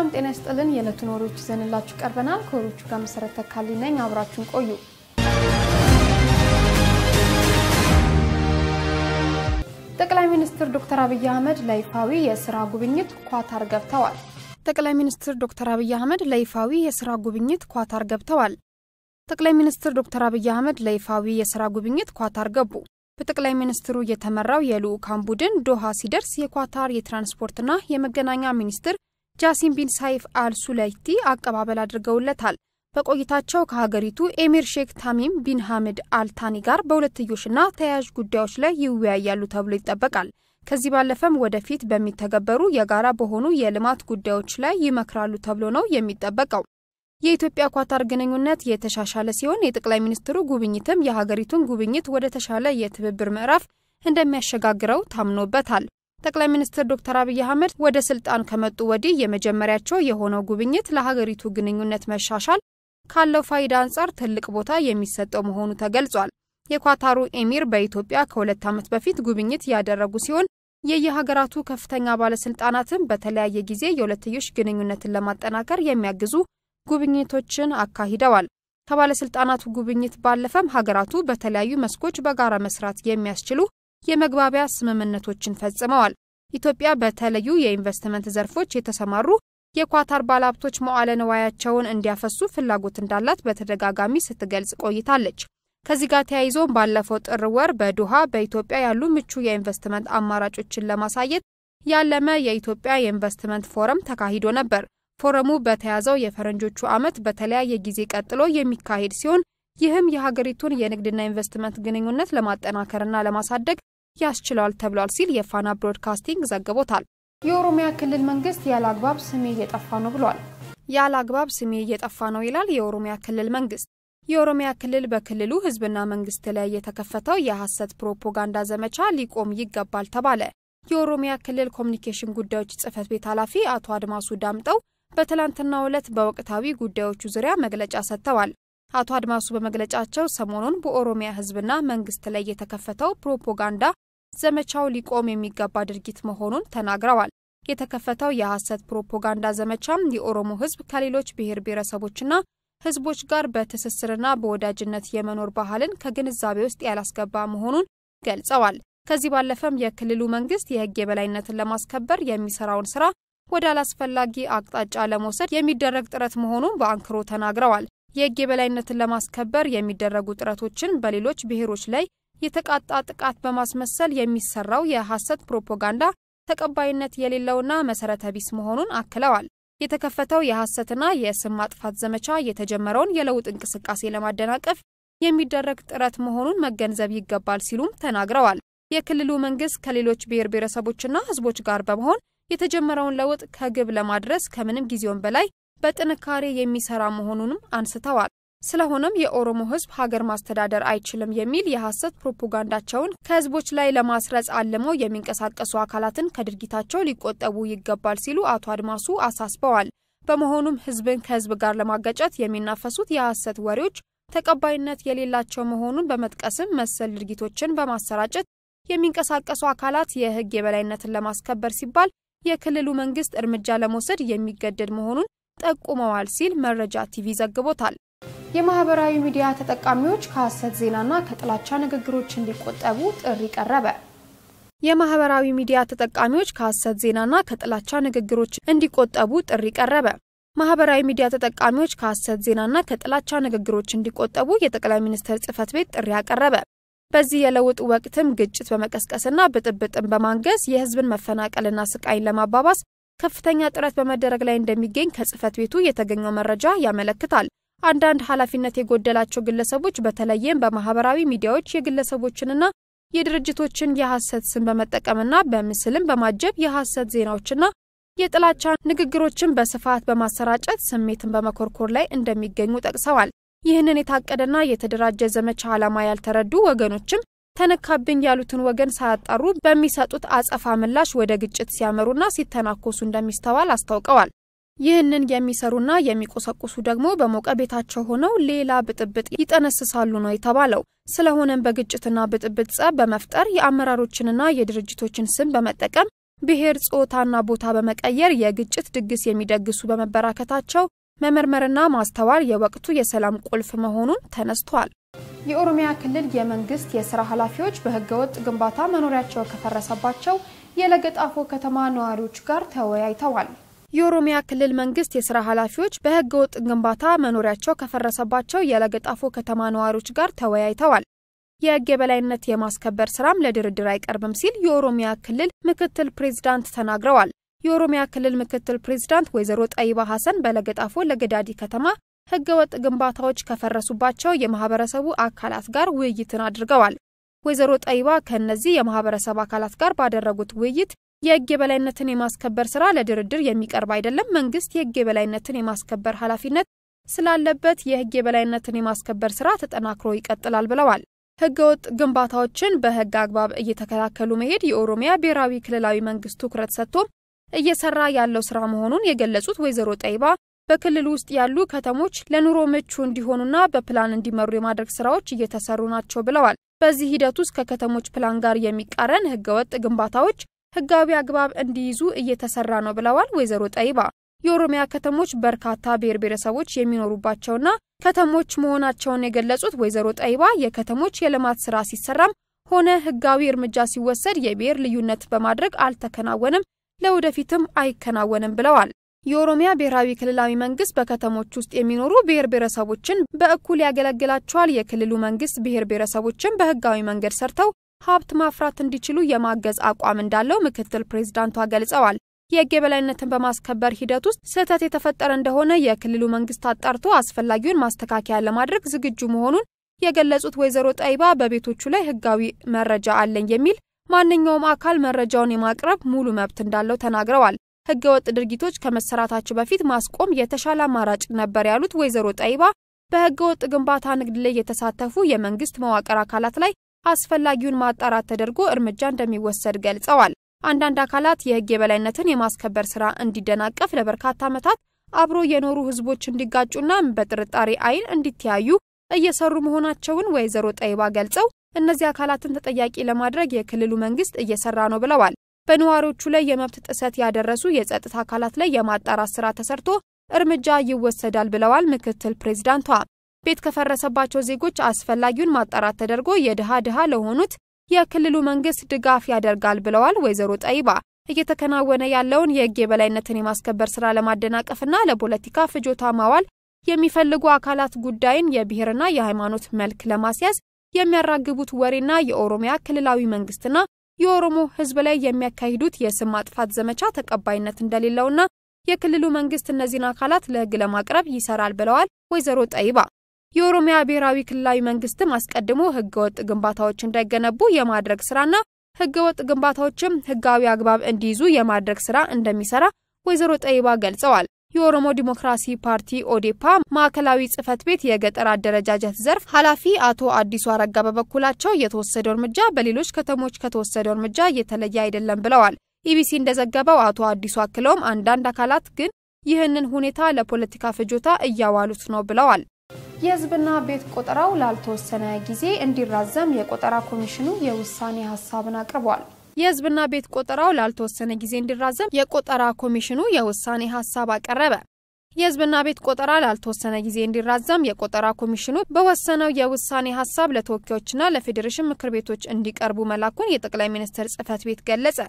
ሰላም ጤና ይስጥልን። የዕለቱን ወሬዎች ይዘንላችሁ ቀርበናል። ከወሬዎቹ ጋር መሰረት ተካሊ ነኝ። አብራችሁን ቆዩ። ጠቅላይ ሚኒስትር ዶክተር አብይ አህመድ ለይፋዊ የስራ ጉብኝት ኳታር ገብተዋል። ጠቅላይ ሚኒስትር ዶክተር አብይ አህመድ ለይፋዊ የስራ ጉብኝት ኳታር ገብተዋል። ጠቅላይ ሚኒስትር ዶክተር አብይ አህመድ ለይፋዊ የስራ ጉብኝት ኳታር ገቡ። በጠቅላይ ሚኒስትሩ የተመራው የልዑካን ቡድን ዶሃ ሲደርስ የኳታር የትራንስፖርትና የመገናኛ ሚኒስትር ጃሲም ቢን ሳይፍ አል ሱለይቲ አቀባበል አድርገውለታል። በቆይታቸው ከሀገሪቱ ኤሚር ሼክ ታሚም ቢን ሐምድ አልታኒ ጋር በሁለትዮሽና ተያያዥ ጉዳዮች ላይ ይወያያሉ ተብሎ ይጠበቃል። ከዚህ ባለፈም ወደፊት በሚተገበሩ የጋራ በሆኑ የልማት ጉዳዮች ላይ ይመክራሉ ተብሎ ነው የሚጠበቀው። የኢትዮጵያ ኳታር ግንኙነት የተሻሻለ ሲሆን የጠቅላይ ሚኒስትሩ ጉብኝትም የሀገሪቱን ጉብኝት ወደ ተሻለ የትብብር ምዕራፍ እንደሚያሸጋግረው ታምኖበታል። ጠቅላይ ሚኒስትር ዶክተር አብይ አህመድ ወደ ስልጣን ከመጡ ወዲህ የመጀመሪያቸው የሆነው ጉብኝት ለሀገሪቱ ግንኙነት መሻሻል ካለው ፋይዳ አንጻር ትልቅ ቦታ የሚሰጠው መሆኑ ተገልጿል። የኳታሩ ኤሚር በኢትዮጵያ ከሁለት ዓመት በፊት ጉብኝት ያደረጉ ሲሆን የየሀገራቱ ከፍተኛ ባለስልጣናትም በተለያየ ጊዜ የሁለትዮሽ ግንኙነትን ለማጠናከር የሚያግዙ ጉብኝቶችን አካሂደዋል። ከባለስልጣናቱ ጉብኝት ባለፈም ሀገራቱ በተለያዩ መስኮች በጋራ መስራት የሚያስችሉ የመግባቢያ ስምምነቶችን ፈጽመዋል። ኢትዮጵያ በተለዩ የኢንቨስትመንት ዘርፎች የተሰማሩ የኳታር ባለሀብቶች መዋለ ንዋያቸውን እንዲያፈሱ ፍላጎት እንዳላት በተደጋጋሚ ስትገልጽ ቆይታለች። ከዚህ ጋር ተያይዞም ባለፈው ጥር ወር በዱሃ በኢትዮጵያ ያሉ ምቹ የኢንቨስትመንት አማራጮችን ለማሳየት ያለመ የኢትዮጵያ የኢንቨስትመንት ፎረም ተካሂዶ ነበር። ፎረሙ በተያዘው የፈረንጆቹ ዓመት በተለያየ ጊዜ ቀጥሎ የሚካሄድ ሲሆን ይህም የሀገሪቱን የንግድና ኢንቨስትመንት ግንኙነት ለማጠናከርና ለማሳደግ ያስችለዋል ተብሏል ሲል የፋና ብሮድካስቲንግ ዘግቦታል። የኦሮሚያ ክልል መንግስት ያለ አግባብ ስሜ እየጠፋ ነው ብሏል። ያለ አግባብ ስሜ እየጠፋ ነው ይላል የኦሮሚያ ክልል መንግስት። የኦሮሚያ ክልል በክልሉ ህዝብና መንግስት ላይ የተከፈተው የሐሰት ፕሮፓጋንዳ ዘመቻ ሊቆም ይገባል ተባለ። የኦሮሚያ ክልል ኮሚኒኬሽን ጉዳዮች ጽህፈት ቤት ኃላፊ አቶ አድማሱ ዳምጠው በትላንትናው ዕለት በወቅታዊ ጉዳዮቹ ዙሪያ መግለጫ ሰጥተዋል። አቶ አድማሱ በመግለጫቸው ሰሞኑን በኦሮሚያ ህዝብና መንግስት ላይ የተከፈተው ፕሮፓጋንዳ ዘመቻው ሊቆም የሚገባ ድርጊት መሆኑን ተናግረዋል። የተከፈተው የሐሰት ፕሮፓጋንዳ ዘመቻም የኦሮሞ ህዝብ ከሌሎች ብሔር ብሔረሰቦችና ህዝቦች ጋር በትስስርና በወዳጅነት የመኖር ባህልን ከግንዛቤ ውስጥ ያላስገባ መሆኑን ገልጸዋል። ከዚህ ባለፈም የክልሉ መንግስት የህግ የበላይነትን ለማስከበር የሚሰራውን ስራ ወደ አላስፈላጊ አቅጣጫ ለመውሰድ የሚደረግ ጥረት መሆኑን በአንክሮ ተናግረዋል። የህግ የበላይነትን ለማስከበር የሚደረጉ ጥረቶችን በሌሎች ብሔሮች ላይ የተቃጣ ጥቃት በማስመሰል የሚሰራው የሐሰት ፕሮፓጋንዳ ተቀባይነት የሌለውና መሰረተ ቢስ መሆኑን አክለዋል። የተከፈተው የሐሰትና የስም ማጥፋት ዘመቻ የተጀመረውን የለውጥ እንቅስቃሴ ለማደናቀፍ የሚደረግ ጥረት መሆኑን መገንዘብ ይገባል ሲሉም ተናግረዋል። የክልሉ መንግስት ከሌሎች ብሔር ብሔረሰቦችና ህዝቦች ጋር በመሆን የተጀመረውን ለውጥ ከግብ ለማድረስ ከምንም ጊዜውም በላይ በጥንካሬ የሚሰራ መሆኑንም አንስተዋል። ስለሆነም የኦሮሞ ህዝብ ሀገር ማስተዳደር አይችልም የሚል የሐሰት ፕሮፓጋንዳቸውን ከህዝቦች ላይ ለማስረጽ አልመው የሚንቀሳቀሱ አካላትን ከድርጊታቸው ሊቆጠቡ ይገባል ሲሉ አቶ አድማሱ አሳስበዋል። በመሆኑም ህዝብን ከህዝብ ጋር ለማጋጨት የሚናፈሱት የሐሰት ወሬዎች ተቀባይነት የሌላቸው መሆኑን በመጥቀስም መሰል ድርጊቶችን በማሰራጨት የሚንቀሳቀሱ አካላት የህግ የበላይነትን ለማስከበር ሲባል የክልሉ መንግስት እርምጃ ለመውሰድ የሚገደድ መሆኑን ጠቁመዋል ሲል መረጃ ቲቪ ዘግቦታል። የማህበራዊ ሚዲያ ተጠቃሚዎች ከሐሰት ዜናና ከጥላቻ ንግግሮች እንዲቆጠቡ ጥሪ ቀረበ። የማህበራዊ ሚዲያ ተጠቃሚዎች ከሐሰት ዜናና ከጥላቻ ንግግሮች እንዲቆጠቡ ጥሪ ቀረበ። ማህበራዊ ሚዲያ ተጠቃሚዎች ከሐሰት ዜናና ከጥላቻ ንግግሮች እንዲቆጠቡ የጠቅላይ ሚኒስትር ጽህፈት ቤት ጥሪ አቀረበ። በዚህ የለውጥ ወቅትም ግጭት በመቀስቀስና ብጥብጥን በማንገስ የህዝብን መፈናቀልና ስቃይን ለማባባስ ከፍተኛ ጥረት በመደረግ ላይ እንደሚገኝ ከጽህፈት ቤቱ የተገኘው መረጃ ያመለክታል። አንዳንድ ኃላፊነት የጎደላቸው ግለሰቦች በተለይም በማህበራዊ ሚዲያዎች የግለሰቦችንና የድርጅቶችን የሐሰት ስም በመጠቀምና በምስልም በማጀብ የሐሰት ዜናዎችና የጥላቻ ንግግሮችን በስፋት በማሰራጨት ስሜትን በመኮርኮር ላይ እንደሚገኙ ጠቅሰዋል። ይህንን የታቀደና የተደራጀ ዘመቻ ዓላማ ያልተረዱ ወገኖችም ተነካብኝ ያሉትን ወገን ሳያጣሩ በሚሰጡት አጸፋ ምላሽ ወደ ግጭት ሲያመሩና ሲተናኮሱ እንደሚስተዋል አስታውቀዋል። ይህንን የሚሰሩና የሚቆሰቁሱ ደግሞ በሞቀ ቤታቸው ሆነው ሌላ ብጥብጥ ይጠነስሳሉ ነው የተባለው። ስለሆነም በግጭትና ብጥብጥ ጸብ በመፍጠር የአመራሮችንና የድርጅቶችን ስም በመጠቀም ብሔር፣ ጾታና ቦታ በመቀየር የግጭት ድግስ የሚደግሱ በመበራከታቸው መመርመርና ማስተዋል የወቅቱ የሰላም ቁልፍ መሆኑን ተነስቷል። የኦሮሚያ ክልል የመንግስት የስራ ኃላፊዎች በህገወጥ ግንባታ መኖሪያቸው ከፈረሰባቸው የለገጣፎ ከተማ ነዋሪዎች ጋር ተወያይተዋል። የኦሮሚያ ክልል መንግስት የስራ ኃላፊዎች በህገ ወጥ ግንባታ መኖሪያቸው ከፈረሰባቸው የለገጣፎ ከተማ ነዋሪዎች ጋር ተወያይተዋል። የህግ የበላይነት የማስከበር ስራም ለድርድር አይቀርብም ሲል የኦሮሚያ ክልል ምክትል ፕሬዝዳንት ተናግረዋል። የኦሮሚያ ክልል ምክትል ፕሬዝዳንት ወይዘሮ ጠይባ ሐሰን በለገጣፎ ለገዳዲ ከተማ ህገወጥ ግንባታዎች ከፈረሱባቸው የማህበረሰቡ አካላት ጋር ውይይትን አድርገዋል። ወይዘሮ ጠይባ ከእነዚህ የማህበረሰብ አካላት ጋር ባደረጉት ውይይት የህግ የበላይነትን የማስከበር ስራ ለድርድር የሚቀርብ አይደለም። መንግስት የህግ የበላይነትን የማስከበር ኃላፊነት ስላለበት የህግ የበላይነትን የማስከበር ስራ ተጠናክሮ ይቀጥላል ብለዋል። ህገወጥ ግንባታዎችን በህግ አግባብ እየተከላከሉ መሄድ የኦሮሚያ ብሔራዊ ክልላዊ መንግስት ትኩረት ሰጥቶም እየሰራ ያለው ስራ መሆኑን የገለጹት ወይዘሮ ጠይባ በክልል ውስጥ ያሉ ከተሞች ለኑሮ ምቹ እንዲሆኑና በፕላን እንዲመሩ የማድረግ ስራዎች እየተሰሩ ናቸው ብለዋል። በዚህ ሂደት ውስጥ ከከተሞች ፕላን ጋር የሚቃረን ህገወጥ ግንባታዎች ህጋዊ አግባብ እንዲይዙ እየተሰራ ነው ብለዋል ወይዘሮ ጠይባ። የኦሮሚያ ከተሞች በርካታ ብሔር ብሔረሰቦች የሚኖሩባቸውና ከተሞች መሆናቸውን የገለጹት ወይዘሮ ጠይባ የከተሞች የልማት ስራ ሲሰራም ሆነ ህጋዊ እርምጃ ሲወሰድ የብሔር ልዩነት በማድረግ አልተከናወንም፣ ለወደፊትም አይከናወንም ብለዋል። የኦሮሚያ ብሔራዊ ክልላዊ መንግስት በከተሞች ውስጥ የሚኖሩ ብሔር ብሔረሰቦችን በእኩል ያገለግላቸዋል። የክልሉ መንግስት ብሔር ብሔረሰቦችን በህጋዊ መንገድ ሰርተው ሀብት ማፍራት እንዲችሉ የማገዝ አቋም እንዳለው ምክትል ፕሬዚዳንቷ ገልጸዋል። የህግ የበላይነትን በማስከበር ሂደት ውስጥ ስህተት የተፈጠረ እንደሆነ የክልሉ መንግስት አጣርቶ አስፈላጊውን ማስተካከያ ለማድረግ ዝግጁ መሆኑን የገለጹት ወይዘሮ ጠይባ በቤቶቹ ላይ ህጋዊ መረጃ አለኝ የሚል ማንኛውም አካል መረጃውን የማቅረብ ሙሉ መብት እንዳለው ተናግረዋል። ህገወጥ ድርጊቶች ከመሰራታቸው በፊት ማስቆም የተሻለ አማራጭ ነበር ያሉት ወይዘሮ ጠይባ በህገወጥ ግንባታ ንግድ ላይ የተሳተፉ የመንግስት መዋቅር አካላት ላይ አስፈላጊውን ማጣራት ተደርጎ እርምጃ እንደሚወሰድ ገልጸዋል። አንዳንድ አካላት የህግ የበላይነትን የማስከበር ስራ እንዲደናቀፍ ለበርካታ ዓመታት አብሮ የኖሩ ህዝቦች እንዲጋጩና በጥርጣሬ አይን እንዲተያዩ እየሰሩ መሆናቸውን ወይዘሮ ጠይባ ገልጸው እነዚህ አካላትን ተጠያቂ ለማድረግ የክልሉ መንግስት እየሰራ ነው ብለዋል። በነዋሪዎቹ ላይ የመብት ጥሰት ያደረሱ የጸጥታ አካላት ላይ የማጣራት ስራ ተሰርቶ እርምጃ ይወሰዳል ብለዋል ምክትል ፕሬዚዳንቷ። ቤት ከፈረሰባቸው ዜጎች አስፈላጊውን ማጣራት ተደርጎ የድሃ ድሃ ለሆኑት የክልሉ መንግስት ድጋፍ ያደርጋል ብለዋል ወይዘሮ ጠይባ። እየተከናወነ ያለውን የህግ የበላይነትን የማስከበር ስራ ለማደናቀፍና ለፖለቲካ ፍጆታ ማዋል የሚፈልጉ አካላት ጉዳይን የብሔርና የሃይማኖት መልክ ለማስያዝ የሚያራግቡት ወሬና የኦሮሚያ ክልላዊ መንግስትና የኦሮሞ ህዝብ ላይ የሚያካሂዱት የስም ማጥፋት ዘመቻ ተቀባይነት እንደሌለውና የክልሉ መንግስት እነዚህን አካላት ለህግ ለማቅረብ ይሰራል ብለዋል ወይዘሮ ጠይባ። የኦሮሚያ ብሔራዊ ክልላዊ መንግስትም አስቀድሞ ህገወጥ ግንባታዎች እንዳይገነቡ የማድረግ ስራና ህገወጥ ግንባታዎችም ህጋዊ አግባብ እንዲይዙ የማድረግ ስራ እንደሚሰራ ወይዘሮ ጠይባ ገልጸዋል። የኦሮሞ ዲሞክራሲ ፓርቲ ኦዴፓ ማዕከላዊ ጽህፈት ቤት የገጠር አደረጃጀት ዘርፍ ኃላፊ አቶ አዲሱ አረጋ በበኩላቸው የተወሰደው እርምጃ በሌሎች ከተሞች ከተወሰደው እርምጃ እየተለየ አይደለም ብለዋል። ኢቢሲ እንደዘገበው አቶ አዲሱ አክለውም አንዳንድ አካላት ግን ይህንን ሁኔታ ለፖለቲካ ፍጆታ እያዋሉት ነው ብለዋል። የህዝብና ቤት ቆጠራው ላልተወሰነ ጊዜ እንዲራዘም የቆጠራ ኮሚሽኑ የውሳኔ ሀሳብን አቅርቧል። የህዝብና ቤት ቆጠራው ላልተወሰነ ጊዜ እንዲራዘም የቆጠራ ኮሚሽኑ የውሳኔ ሀሳብ አቀረበ። የህዝብና ቤት ቆጠራ ላልተወሰነ ጊዜ እንዲራዘም የቆጠራ ኮሚሽኑ በወሰነው የውሳኔ ሀሳብ ለተወካዮችና ለፌዴሬሽን ምክር ቤቶች እንዲቀርቡ መላኩን የጠቅላይ ሚኒስትር ጽህፈት ቤት ገለጸ።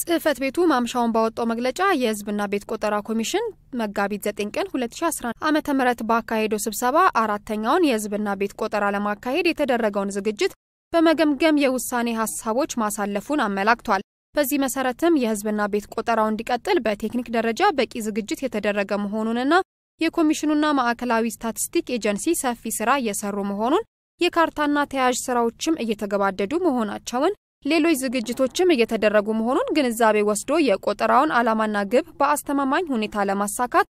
ጽህፈት ቤቱ ማምሻውን ባወጣው መግለጫ የህዝብና ቤት ቆጠራ ኮሚሽን መጋቢት 9 ቀን 2011 ዓ ም ባካሄደው ስብሰባ አራተኛውን የህዝብና ቤት ቆጠራ ለማካሄድ የተደረገውን ዝግጅት በመገምገም የውሳኔ ሀሳቦች ማሳለፉን አመላክቷል። በዚህ መሰረትም የህዝብና ቤት ቆጠራው እንዲቀጥል በቴክኒክ ደረጃ በቂ ዝግጅት የተደረገ መሆኑንና የኮሚሽኑና ማዕከላዊ ስታቲስቲክ ኤጀንሲ ሰፊ ስራ እየሰሩ መሆኑን የካርታና ተያያዥ ስራዎችም እየተገባደዱ መሆናቸውን ሌሎች ዝግጅቶችም እየተደረጉ መሆኑን ግንዛቤ ወስዶ የቆጠራውን ዓላማና ግብ በአስተማማኝ ሁኔታ ለማሳካት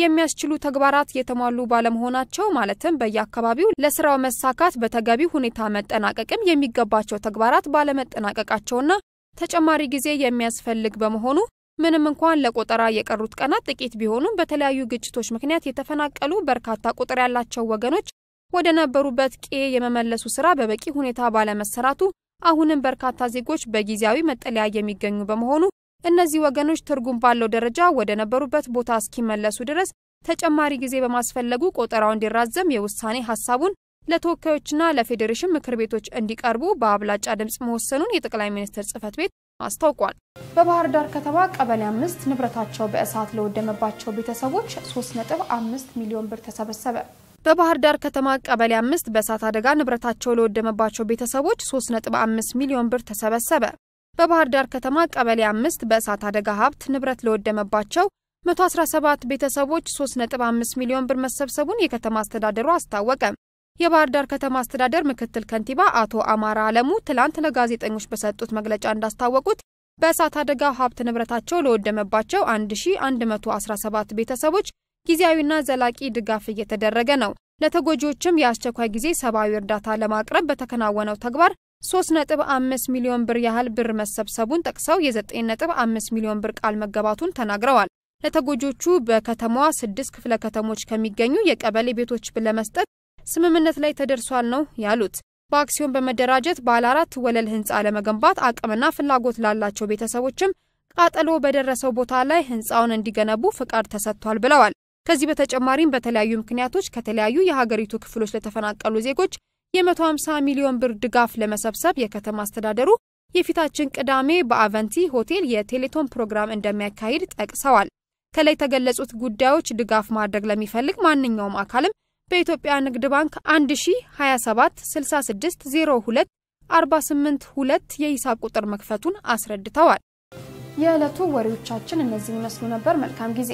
የሚያስችሉ ተግባራት የተሟሉ ባለመሆናቸው ማለትም በየአካባቢው ለስራው መሳካት በተገቢ ሁኔታ መጠናቀቅም የሚገባቸው ተግባራት ባለመጠናቀቃቸውና ተጨማሪ ጊዜ የሚያስፈልግ በመሆኑ ምንም እንኳን ለቆጠራ የቀሩት ቀናት ጥቂት ቢሆኑም በተለያዩ ግጭቶች ምክንያት የተፈናቀሉ በርካታ ቁጥር ያላቸው ወገኖች ወደ ነበሩበት ቄ የመመለሱ ስራ በበቂ ሁኔታ ባለመሰራቱ አሁንም በርካታ ዜጎች በጊዜያዊ መጠለያ የሚገኙ በመሆኑ እነዚህ ወገኖች ትርጉም ባለው ደረጃ ወደ ነበሩበት ቦታ እስኪመለሱ ድረስ ተጨማሪ ጊዜ በማስፈለጉ ቆጠራው እንዲራዘም የውሳኔ ሀሳቡን ለተወካዮችና ለፌዴሬሽን ምክር ቤቶች እንዲቀርቡ በአብላጫ ድምፅ መወሰኑን የጠቅላይ ሚኒስትር ጽህፈት ቤት አስታውቋል። በባህር ዳር ከተማ ቀበሌ አምስት ንብረታቸው በእሳት ለወደመባቸው ቤተሰቦች 3.5 ሚሊዮን ብር ተሰበሰበ። በባህር ዳር ከተማ ቀበሌ አምስት በእሳት አደጋ ንብረታቸው ለወደመባቸው ቤተሰቦች 3.5 ሚሊዮን ብር ተሰበሰበ። በባህር ዳር ከተማ ቀበሌ አምስት በእሳት አደጋ ሀብት ንብረት ለወደመባቸው 117 ቤተሰቦች 3.5 ሚሊዮን ብር መሰብሰቡን የከተማ አስተዳደሩ አስታወቀ። የባህር ዳር ከተማ አስተዳደር ምክትል ከንቲባ አቶ አማራ አለሙ ትላንት ለጋዜጠኞች በሰጡት መግለጫ እንዳስታወቁት በእሳት አደጋ ሀብት ንብረታቸው ለወደመባቸው 1117 ቤተሰቦች ጊዜያዊና ዘላቂ ድጋፍ እየተደረገ ነው። ለተጎጂዎችም የአስቸኳይ ጊዜ ሰብአዊ እርዳታ ለማቅረብ በተከናወነው ተግባር 3.5 ሚሊዮን ብር ያህል ብር መሰብሰቡን ጠቅሰው የ9.5 ሚሊዮን ብር ቃል መገባቱን ተናግረዋል። ለተጎጆቹ በከተማዋ ስድስት ክፍለ ከተሞች ከሚገኙ የቀበሌ ቤቶች ለመስጠት ስምምነት ላይ ተደርሷል ነው ያሉት። በአክሲዮን በመደራጀት ባለ አራት ወለል ህንፃ ለመገንባት አቅምና ፍላጎት ላላቸው ቤተሰቦችም ቃጠሎ በደረሰው ቦታ ላይ ህንፃውን እንዲገነቡ ፍቃድ ተሰጥቷል ብለዋል። ከዚህ በተጨማሪም በተለያዩ ምክንያቶች ከተለያዩ የሀገሪቱ ክፍሎች ለተፈናቀሉ ዜጎች የ150 ሚሊዮን ብር ድጋፍ ለመሰብሰብ የከተማ አስተዳደሩ የፊታችን ቅዳሜ በአቨንቲ ሆቴል የቴሌቶን ፕሮግራም እንደሚያካሂድ ጠቅሰዋል። ከላይ የተገለጹት ጉዳዮች ድጋፍ ማድረግ ለሚፈልግ ማንኛውም አካልም በኢትዮጵያ ንግድ ባንክ 1027 66 02 48 2 የሂሳብ ቁጥር መክፈቱን አስረድተዋል። የዕለቱ ወሬዎቻችን እነዚህ ይመስሉ ነበር። መልካም ጊዜ